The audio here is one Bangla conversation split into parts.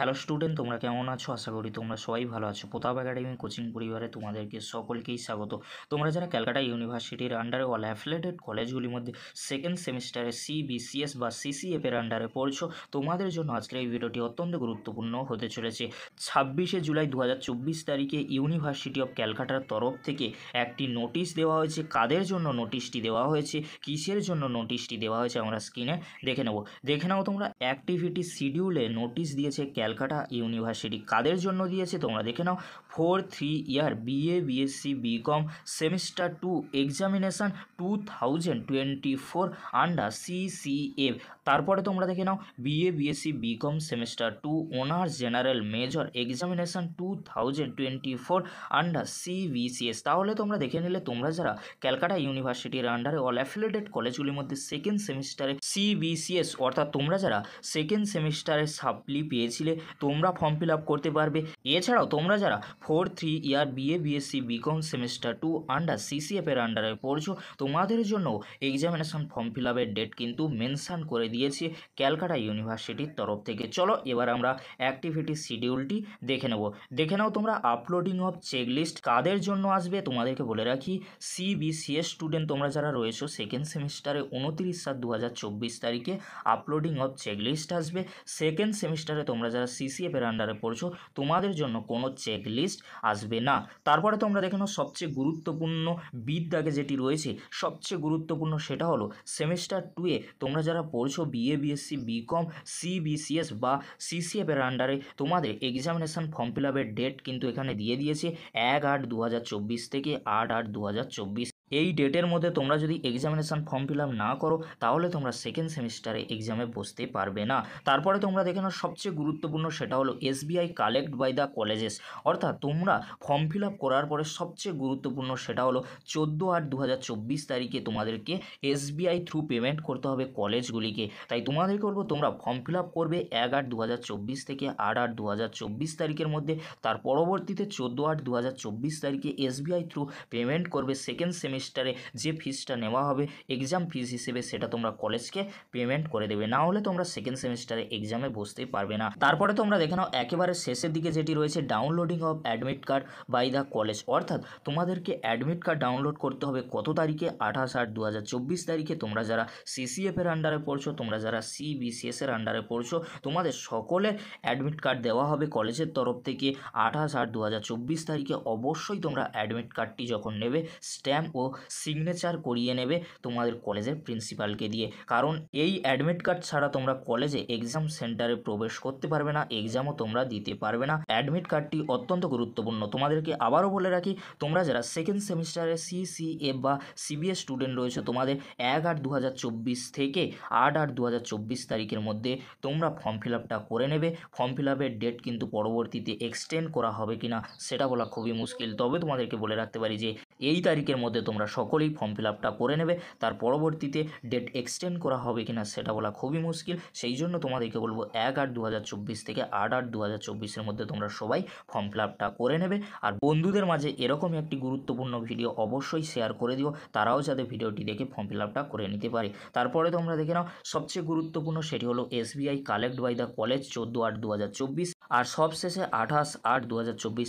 হ্যালো স্টুডেন্ট তোমরা কেমন আছো আশা করি তোমরা সবাই ভালো আছো প্রতাপ একাডেমি কোচিং পরিবারে তোমাদেরকে সকলকেই স্বাগত তোমরা যারা ক্যালকাটা ইউনিভার্সিটির আন্ডারে অল অ্যাফিলেটেড কলেজগুলির মধ্যে সেকেন্ড সেমিস্টারে সিবিসিএস বা সিসিএফের আন্ডারে পড়ছো তোমাদের জন্য আজকের এই ভিডিওটি অত্যন্ত গুরুত্বপূর্ণ হতে চলেছে ছাব্বিশে জুলাই দু তারিখে ইউনিভার্সিটি অফ ক্যালকাটার তরফ থেকে একটি নোটিশ দেওয়া হয়েছে কাদের জন্য নোটিশটি দেওয়া হয়েছে কিসের জন্য নোটিশটি দেওয়া হয়েছে আমরা স্ক্রিনে দেখে নেব দেখে নাও তোমরা অ্যাক্টিভিটি শিডিউলে নোটিশ দিয়েছে ক্যালকাটা ইউনিভার্সিটি কাদের জন্য দিয়েছে তোমরা দেখে নাও four three year BA BSc BCom semester two examination two thousand twenty four under CCF তারপরে তোমরা দেখে নাও BA BSc BCom semester two honours general major examination two thousand twenty four under CBCS তাহলে তোমরা দেখে নিলে তোমরা যারা ক্যালকাটা ইউনিভার্সিটির আন্ডারে অল অ্যাফিলেটেড কলেজগুলির মধ্যে সেকেন্ড সেমিস্টারে সিবিসিএস অর্থাৎ তোমরা যারা সেকেন্ড সেমিস্টারে সাপ্লি পেয়েছিলে তোমরা ফর্ম ফিল আপ করতে পারবে এছাড়াও তোমরা যারা four three year BA BSc BCom semester two under সিসিএফের আন্ডারে পড়ছো তোমাদের জন্য এক্সামিনেশান ফর্ম ফিল আপের ডেট কিন্তু মেনশান করে দিই দিয়েছে ক্যালকাটা ইউনিভার্সিটির তরফ থেকে চলো এবার আমরা অ্যাক্টিভিটি শিডিউলটি দেখে নেব দেখে নাও তোমরা আপলোডিং অফ চেকলিস্ট কাদের জন্য আসবে তোমাদেরকে বলে রাখি সিবিসিএস স্টুডেন্ট তোমরা যারা রয়েছো সেকেন্ড সেমিস্টারে উনত্রিশ সাত দু তারিখে আপলোডিং অফ চেকলিস্ট আসবে সেকেন্ড সেমিস্টারে তোমরা যারা সিসিএফের আন্ডারে পড়ছো তোমাদের জন্য কোনো চেকলিস্ট আসবে না তারপরে তোমরা দেখে নাও সবচেয়ে গুরুত্বপূর্ণ বিদ্যাকে যেটি রয়েছে সবচেয়ে গুরুত্বপূর্ণ সেটা হলো সেমিস্টার টুয়ে তোমরা যারা পড়ছো বিএ বিএসসি বিকম সিবিসিএস বা সিসিএফের আন্ডারে তোমাদের এক্সামিনেশান ফর্ম ফিল আপের ডেট কিন্তু এখানে দিয়ে দিয়েছে এক আট দু থেকে আট আট দু এই ডেটের মধ্যে তোমরা যদি এক্সামিনেশান ফর্ম ফিল না করো তাহলে তোমরা সেকেন্ড সেমিস্টারে এক্সামে বসতে পারবে না তারপরে তোমরা দেখে নাও সবচেয়ে গুরুত্বপূর্ণ সেটা হলো SBI collect by the colleges অর্থাৎ তোমরা ফর্ম ফিল করার পরে সবচেয়ে গুরুত্বপূর্ণ সেটা হলো চোদ্দো আট দু তারিখে তোমাদেরকে এসবিআই থ্রু পেমেন্ট করতে হবে কলেজগুলিকে তাই তোমাদের বলবো তোমরা ফর্ম ফিল করবে এক আট দু থেকে আট আট দু তারিখের মধ্যে তার পরবর্তীতে চোদ্দো আট দু তারিখে এসবিআই থ্রু পেমেন্ট করবে সেকেন্ড সেমিস্টার সেমিস্টারে যে ফিজটা নেওয়া হবে এক্সাম ফিজ হিসেবে সেটা তোমরা কলেজকে পেমেন্ট করে দেবে না হলে তোমরা সেকেন্ড সেমিস্টারে এক্সামে বসতেই পারবে না তারপরে তোমরা দেখে নাও একেবারে শেষের দিকে যেটি রয়েছে downloading of admit card by the college অর্থাৎ তোমাদেরকে অ্যাডমিট কার্ড ডাউনলোড করতে হবে কত তারিখে আঠাশ আট দু তারিখে তোমরা যারা সিসিএফের আন্ডারে পড়ছো তোমরা যারা সিবিসিএসের আন্ডারে পড়ছো তোমাদের সকলের অ্যাডমিট কার্ড দেওয়া হবে কলেজের তরফ থেকে আঠাশ আট দু তারিখে অবশ্যই তোমরা অ্যাডমিট কার্ডটি যখন নেবে স্ট্যাম্প ও সিগনেচার করিয়ে নেবে তোমাদের কলেজের প্রিন্সিপালকে দিয়ে কারণ এই অ্যাডমিট কার্ড ছাড়া তোমরা কলেজে এক্সাম সেন্টারে প্রবেশ করতে পারবে না এক্সামও তোমরা দিতে পারবে না অ্যাডমিট কার্ডটি অত্যন্ত গুরুত্বপূর্ণ তোমাদেরকে আবারও বলে রাখি তোমরা যারা সেকেন্ড সেমিস্টারে সিসিএ বা সিবিএস স্টুডেন্ট রয়েছে তোমাদের এক আট দু থেকে আট আট দু তারিখের মধ্যে তোমরা ফর্ম ফিল আপটা করে নেবে ফর্ম ফিল আপের ডেট কিন্তু পরবর্তীতে এক্সটেন্ড করা হবে কিনা সেটা বলা খুবই মুশকিল তবে তোমাদেরকে বলে রাখতে পারি যে এই তারিখের মধ্যে তোমরা সকলেই ফর্ম ফিল আপটা করে নেবে তার পরবর্তীতে ডেট এক্সটেন্ড করা হবে কি না সেটা বলা খুবই মুশকিল সেই জন্য তোমাদেরকে বলবো এক আট দু থেকে আট আট দু হাজার মধ্যে তোমরা সবাই ফর্ম ফিল আপটা করে নেবে আর বন্ধুদের মাঝে এরকম একটি গুরুত্বপূর্ণ ভিডিও অবশ্যই শেয়ার করে দিও তারাও যাতে ভিডিওটি দেখে ফর্ম ফিল আপটা করে নিতে পারে তারপরে তোমরা দেখে নাও সবচেয়ে গুরুত্বপূর্ণ সেটি হলো SBI collect by the college চোদ্দো আট দু আর সবশেষে আঠাশ আট দু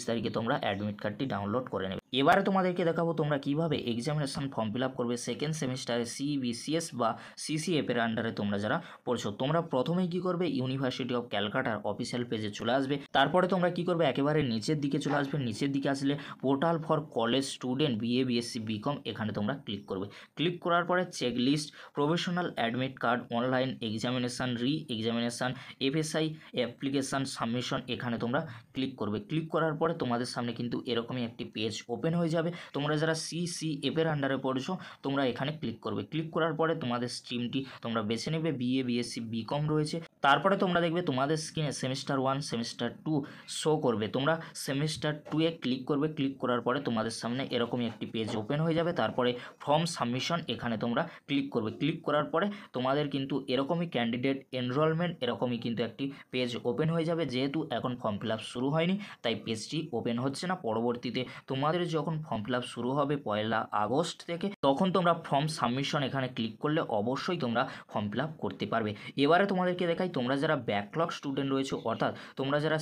তারিখে তোমরা অ্যাডমিট কার্ডটি ডাউনলোড করে নেবে এবারে তোমাদেরকে দেখাবো তোমরা কিভাবে এক্সামিনেশন ফর্ম ফিল আপ করবে সেকেন্ড সেমিস্টারে সিবিসিএস বা সিসিএফের আন্ডারে তোমরা যারা পড়ছো তোমরা প্রথমে কি করবে ইউনিভার্সিটি অফ ক্যালকাটার অফিসিয়াল পেজে চলে আসবে তারপরে তোমরা কি করবে একেবারে নিচের দিকে চলে আসবে নিচের দিকে আসলে portal for college student BA BSc BCom এখানে তোমরা ক্লিক করবে ক্লিক করার পরে check list professional admit card online examination re examination FSI application submission এখানে তোমরা ক্লিক করবে ক্লিক করার পরে তোমাদের সামনে কিন্তু এরকমই একটি পেজ ওপেন হয়ে যাবে তোমরা যারা সি সি এফের আন্ডারে পড়ছো তোমরা এখানে ক্লিক করবে ক্লিক করার পরে তোমাদের স্ট্রিমটি তোমরা বেছে নেবে বিএ বিএসসি বিকম রয়েছে তারপরে তোমরা দেখবে তোমাদের স্ক্রিনে semester one semester two show করবে তোমরা সেমিস্টার টুয়ে ক্লিক করবে ক্লিক করার পরে তোমাদের সামনে এরকমই একটি পেজ ওপেন হয়ে যাবে তারপরে ফর্ম সাবমিশন এখানে তোমরা ক্লিক করবে ক্লিক করার পরে তোমাদের কিন্তু এরকমই ক্যান্ডিডেট এনরোলমেন্ট এরকমই কিন্তু একটি পেজ ওপেন হয়ে যাবে যেহেতু এখন ফর্ম ফিল শুরু হয়নি তাই পেজটি ওপেন হচ্ছে না পরবর্তীতে তোমাদের যখন ফর্ম ফিল শুরু হবে পয়লা আগস্ট থেকে তখন তোমরা ফর্ম সাবমিশন এখানে ক্লিক করলে অবশ্যই তোমরা ফর্ম ফিল করতে পারবে এবারে তোমাদেরকে দেখাই তোমরা যারা ব্যাকলগ স্টুডেন্ট রয়েছে অর্থাৎ তোমরা যারা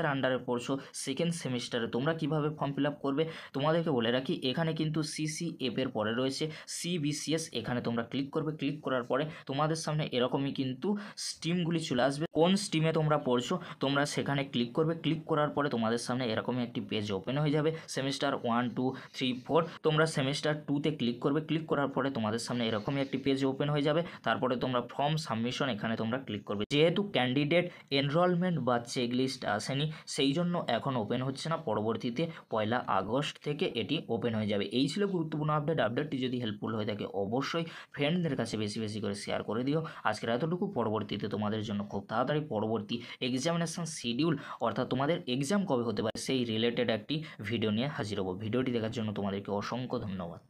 এর আন্ডারে পড়ছো সেকেন্ড সেমিস্টারে তোমরা কিভাবে ফর্ম ফিল করবে তোমাদেরকে বলে রাখি এখানে কিন্তু সিসিএফ এর পরে রয়েছে সিবিসিএস এখানে তোমরা ক্লিক করবে ক্লিক করার পরে তোমাদের সামনে এরকমই কিন্তু স্টিমগুলি চলে আসবে কোন স্টিমে তোমরা পড়ছো তোমরা সেখানে ক্লিক করবে ক্লিক করার পরে তোমাদের সামনে এরকমই একটি পেজ ওপেন হয়ে যাবে semester one two three four তোমরা সেমিস্টার টুতে ক্লিক করবে ক্লিক করার পরে তোমাদের সামনে এরকমই একটি পেজ ওপেন হয়ে যাবে তারপরে তোমরা ফর্ম সাবমিশন এখানে তোমরা ক্লিক করবে যেহেতু ক্যান্ডিডেট এনরোলমেন্ট বা চেকলিস্ট আসেনি সেই জন্য এখন ওপেন হচ্ছে না পরবর্তীতে পয়লা আগস্ট থেকে এটি ওপেন হয়ে যাবে এই ছিল গুরুত্বপূর্ণ আপডেট আপডেটটি যদি হেল্পফুল হয়ে থাকে অবশ্যই ফ্রেন্ডদের কাছে বেশি বেশি করে শেয়ার করে দিও আজকের এতটুকু পরবর্তীতে তোমাদের জন্য খুব তাড়াতাড়ি পরবর্তী এক্সামিনেশান শিডিউল অর্থাৎ তোমাদের এক্সাম কবে হতে পারে সেই রিলেটেড একটি ভিডিও নিয়ে হাজির হব ভিডিওটি দেখার জন্য তোমাদেরকে অসংখ্য ধন্যবাদ